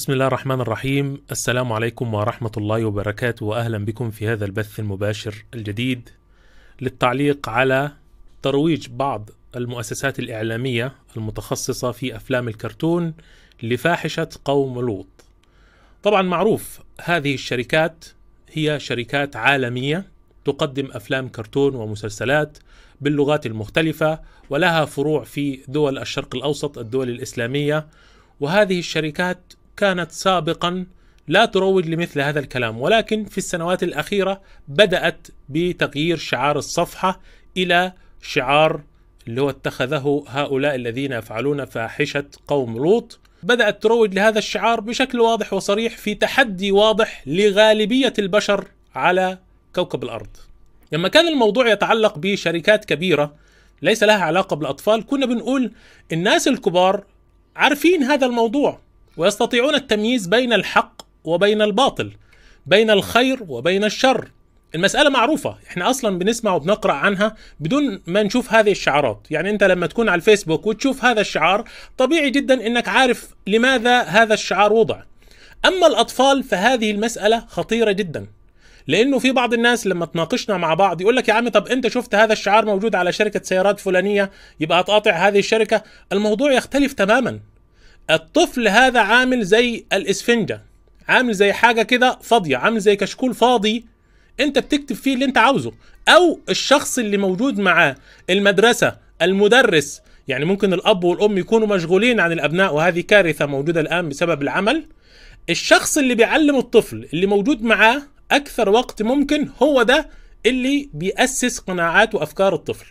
بسم الله الرحمن الرحيم السلام عليكم ورحمة الله وبركاته وأهلا بكم في هذا البث المباشر الجديد للتعليق على ترويج بعض المؤسسات الإعلامية المتخصصة في أفلام الكرتون لفاحشة قوم لوط طبعا معروف هذه الشركات هي شركات عالمية تقدم أفلام كرتون ومسلسلات باللغات المختلفة ولها فروع في دول الشرق الأوسط الدول الإسلامية وهذه الشركات كانت سابقا لا تروج لمثل هذا الكلام ولكن في السنوات الأخيرة بدأت بتغيير شعار الصفحة إلى شعار اللي هو اتخذه هؤلاء الذين يفعلون فاحشة قوم لوط بدأت تروج لهذا الشعار بشكل واضح وصريح في تحدي واضح لغالبية البشر على كوكب الأرض لما كان الموضوع يتعلق بشركات كبيرة ليس لها علاقة بالأطفال كنا بنقول الناس الكبار عارفين هذا الموضوع ويستطيعون التمييز بين الحق وبين الباطل بين الخير وبين الشر المسألة معروفة احنا اصلا بنسمع وبنقرأ عنها بدون ما نشوف هذه الشعارات يعني انت لما تكون على الفيسبوك وتشوف هذا الشعار طبيعي جدا انك عارف لماذا هذا الشعار وضع اما الاطفال فهذه المسألة خطيرة جدا لانه في بعض الناس لما تناقشنا مع بعض يقول لك يا عمي طب انت شفت هذا الشعار موجود على شركه سيارات فلانيه يبقى هتقاطع هذه الشركه الموضوع يختلف تماما الطفل هذا عامل زي الاسفنجه عامل زي حاجه كده فاضيه عامل زي كشكول فاضي انت بتكتب فيه اللي انت عاوزه او الشخص اللي موجود معاه المدرسه المدرس يعني ممكن الاب والام يكونوا مشغولين عن الابناء وهذه كارثه موجوده الان بسبب العمل الشخص اللي بيعلم الطفل اللي موجود معاه اكثر وقت ممكن هو ده اللي بيأسس قناعات وافكار الطفل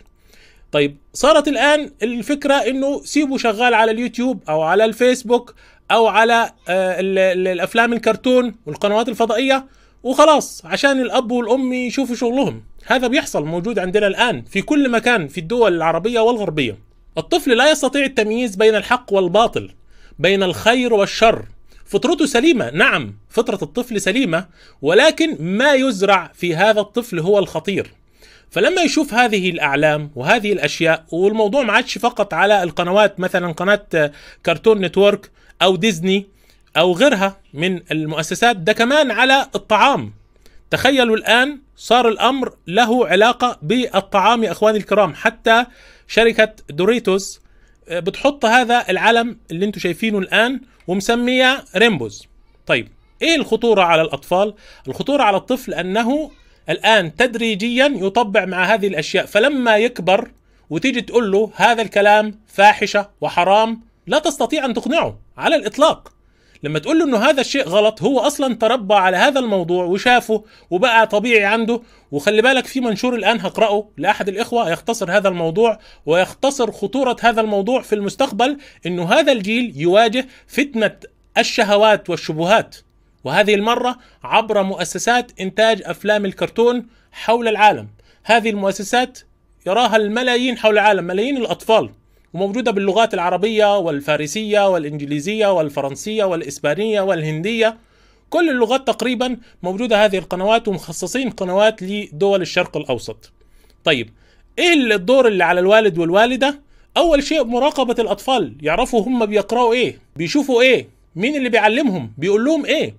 طيب صارت الان الفكره انه سيبه شغال على اليوتيوب او على الفيسبوك او على آه، الافلام الكرتون والقنوات الفضائيه وخلاص عشان الاب والام يشوفوا شغلهم هذا بيحصل موجود عندنا الان في كل مكان في الدول العربيه والغربيه الطفل لا يستطيع التمييز بين الحق والباطل بين الخير والشر فطرته سليمه نعم فطره الطفل سليمه ولكن ما يزرع في هذا الطفل هو الخطير فلما يشوف هذه الاعلام وهذه الاشياء والموضوع ما عادش فقط على القنوات مثلا قناه كرتون نتورك او ديزني او غيرها من المؤسسات ده كمان على الطعام تخيلوا الان صار الامر له علاقه بالطعام يا اخواني الكرام حتى شركه دوريتوس آه، بتحط هذا العلم اللي انتم شايفينه الان ومسميه ريمبوز طيب ايه الخطوره على الاطفال الخطوره على الطفل انه الآن تدريجيا يطبع مع هذه الأشياء فلما يكبر وتيجي تقول له هذا الكلام فاحشة وحرام لا تستطيع أن تقنعه على الإطلاق لما تقول له انه هذا الشيء غلط هو اصلا تربى على هذا الموضوع وشافه وبقى طبيعي عنده وخلي بالك في منشور الان هقراه لاحد الاخوه يختصر هذا الموضوع ويختصر خطوره هذا الموضوع في المستقبل انه هذا الجيل يواجه فتنه الشهوات والشبهات وهذه المرة عبر مؤسسات إنتاج أفلام الكرتون حول العالم هذه المؤسسات يراها الملايين حول العالم ملايين الأطفال وموجودة باللغات العربية والفارسية والإنجليزية والفرنسية والإسبانية والهندية كل اللغات تقريبا موجودة هذه القنوات ومخصصين قنوات لدول الشرق الأوسط طيب إيه الدور اللي على الوالد والوالدة؟ أول شيء مراقبة الأطفال يعرفوا هم بيقرأوا إيه بيشوفوا إيه مين اللي بيعلمهم بيقول لهم إيه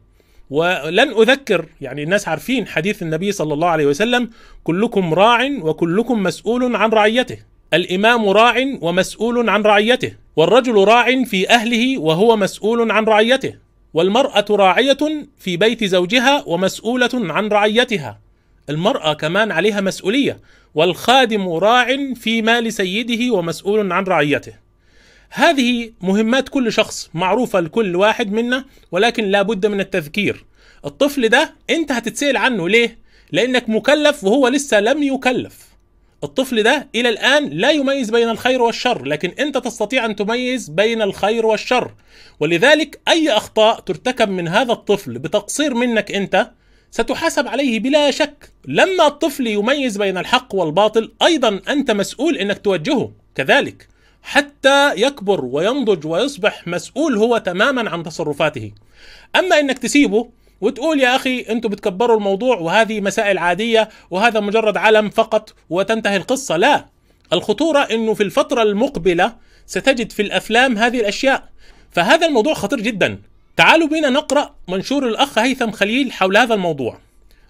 ولن أذكر يعني الناس عارفين حديث النبي صلى الله عليه وسلم كلكم راع وكلكم مسؤول عن رعيته الإمام راع ومسؤول عن رعيته والرجل راع في أهله وهو مسؤول عن رعيته والمرأة راعية في بيت زوجها ومسؤولة عن رعيتها المرأة كمان عليها مسؤولية والخادم راع في مال سيده ومسؤول عن رعيته هذه مهمات كل شخص معروفة لكل واحد منا ولكن لا بد من التذكير الطفل ده انت هتتسال عنه ليه لانك مكلف وهو لسه لم يكلف الطفل ده الى الان لا يميز بين الخير والشر لكن انت تستطيع ان تميز بين الخير والشر ولذلك اي اخطاء ترتكب من هذا الطفل بتقصير منك انت ستحاسب عليه بلا شك لما الطفل يميز بين الحق والباطل ايضا انت مسؤول انك توجهه كذلك حتى يكبر وينضج ويصبح مسؤول هو تماما عن تصرفاته اما انك تسيبه وتقول يا اخي انتوا بتكبروا الموضوع وهذه مسائل عاديه وهذا مجرد علم فقط وتنتهي القصه لا الخطوره انه في الفتره المقبله ستجد في الافلام هذه الاشياء فهذا الموضوع خطير جدا تعالوا بنا نقرا منشور الاخ هيثم خليل حول هذا الموضوع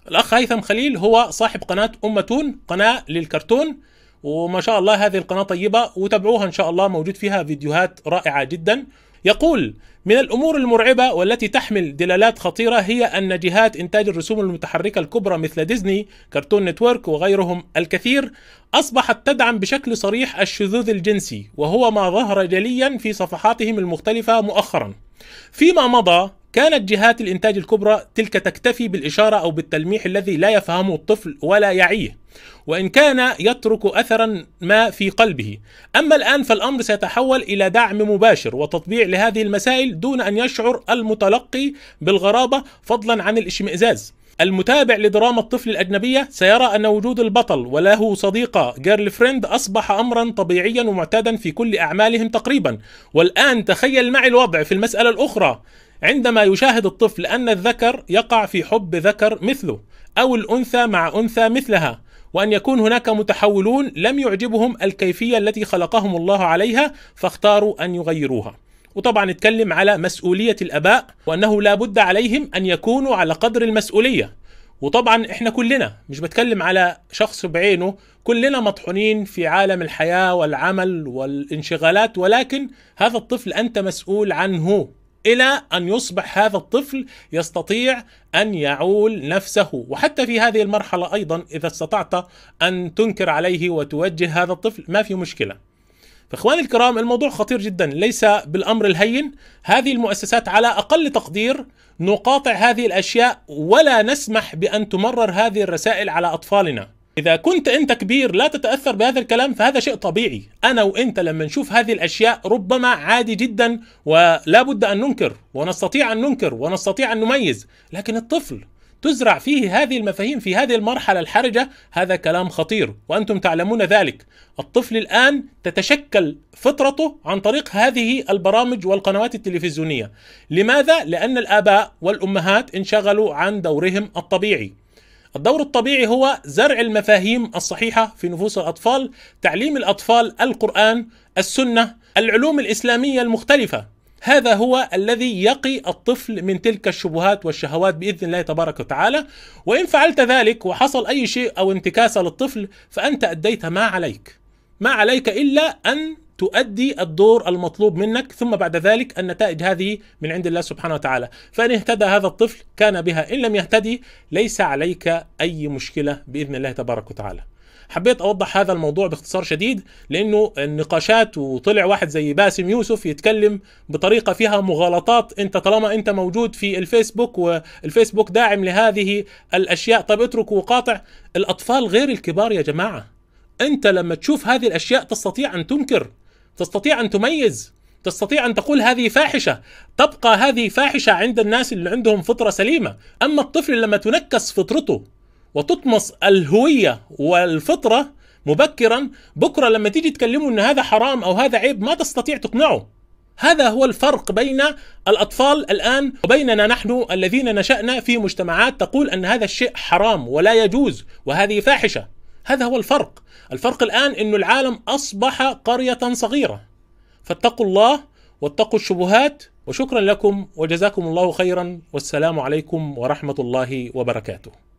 الاخ هيثم خليل هو صاحب قناه امتون قناه للكرتون وما شاء الله هذه القناه طيبه وتابعوها ان شاء الله موجود فيها فيديوهات رائعه جدا يقول من الأمور المرعبة والتي تحمل دلالات خطيرة هي أن جهات إنتاج الرسوم المتحركة الكبرى مثل ديزني، كرتون نتورك وغيرهم الكثير أصبحت تدعم بشكل صريح الشذوذ الجنسي وهو ما ظهر جليا في صفحاتهم المختلفة مؤخرا. فيما مضى كانت جهات الإنتاج الكبرى تلك تكتفي بالإشارة أو بالتلميح الذي لا يفهمه الطفل ولا يعيه وإن كان يترك أثرا ما في قلبه أما الآن فالأمر سيتحول إلى دعم مباشر وتطبيع لهذه المسائل دون أن يشعر المتلقي بالغرابة فضلا عن الاشمئزاز المتابع لدراما الطفل الأجنبية سيرى أن وجود البطل وله صديقة جيرل فريند أصبح أمرا طبيعيا ومعتادا في كل أعمالهم تقريبا والآن تخيل معي الوضع في المسألة الأخرى عندما يشاهد الطفل أن الذكر يقع في حب ذكر مثله أو الأنثى مع أنثى مثلها وأن يكون هناك متحولون لم يعجبهم الكيفية التي خلقهم الله عليها فاختاروا أن يغيروها وطبعا نتكلم على مسؤولية الأباء وأنه لا بد عليهم أن يكونوا على قدر المسؤولية وطبعا احنا كلنا مش بتكلم على شخص بعينه كلنا مطحونين في عالم الحياة والعمل والانشغالات ولكن هذا الطفل أنت مسؤول عنه الى ان يصبح هذا الطفل يستطيع ان يعول نفسه وحتى في هذه المرحله ايضا اذا استطعت ان تنكر عليه وتوجه هذا الطفل ما في مشكله فاخواني الكرام الموضوع خطير جدا ليس بالامر الهين هذه المؤسسات على اقل تقدير نقاطع هذه الاشياء ولا نسمح بان تمرر هذه الرسائل على اطفالنا إذا كنت أنت كبير لا تتأثر بهذا الكلام فهذا شيء طبيعي أنا وأنت لما نشوف هذه الأشياء ربما عادي جدا ولا بد أن ننكر ونستطيع أن ننكر ونستطيع أن نميز لكن الطفل تزرع فيه هذه المفاهيم في هذه المرحلة الحرجة هذا كلام خطير وأنتم تعلمون ذلك الطفل الآن تتشكل فطرته عن طريق هذه البرامج والقنوات التلفزيونية لماذا؟ لأن الآباء والأمهات انشغلوا عن دورهم الطبيعي الدور الطبيعي هو زرع المفاهيم الصحيحة في نفوس الأطفال تعليم الأطفال القرآن السنة العلوم الإسلامية المختلفة هذا هو الذي يقي الطفل من تلك الشبهات والشهوات باذن الله تبارك وتعالى وان فعلت ذلك وحصل اي شيء او انتكاسه للطفل فانت اديت ما عليك ما عليك الا ان تؤدي الدور المطلوب منك ثم بعد ذلك النتائج هذه من عند الله سبحانه وتعالى فإن اهتدى هذا الطفل كان بها إن لم يهتدي ليس عليك أي مشكلة بإذن الله تبارك وتعالى حبيت اوضح هذا الموضوع باختصار شديد لانه النقاشات وطلع واحد زي باسم يوسف يتكلم بطريقه فيها مغالطات انت طالما انت موجود في الفيسبوك والفيسبوك داعم لهذه الاشياء طب اترك وقاطع الاطفال غير الكبار يا جماعه انت لما تشوف هذه الاشياء تستطيع ان تنكر تستطيع ان تميز تستطيع ان تقول هذه فاحشه تبقى هذه فاحشه عند الناس اللي عندهم فطره سليمه اما الطفل لما تنكس فطرته وتطمس الهويه والفطره مبكرا بكره لما تيجي تكلمه ان هذا حرام او هذا عيب ما تستطيع تقنعه هذا هو الفرق بين الاطفال الان وبيننا نحن الذين نشانا في مجتمعات تقول ان هذا الشيء حرام ولا يجوز وهذه فاحشه هذا هو الفرق الفرق الآن أن العالم أصبح قرية صغيرة فاتقوا الله واتقوا الشبهات وشكرا لكم وجزاكم الله خيرا والسلام عليكم ورحمة الله وبركاته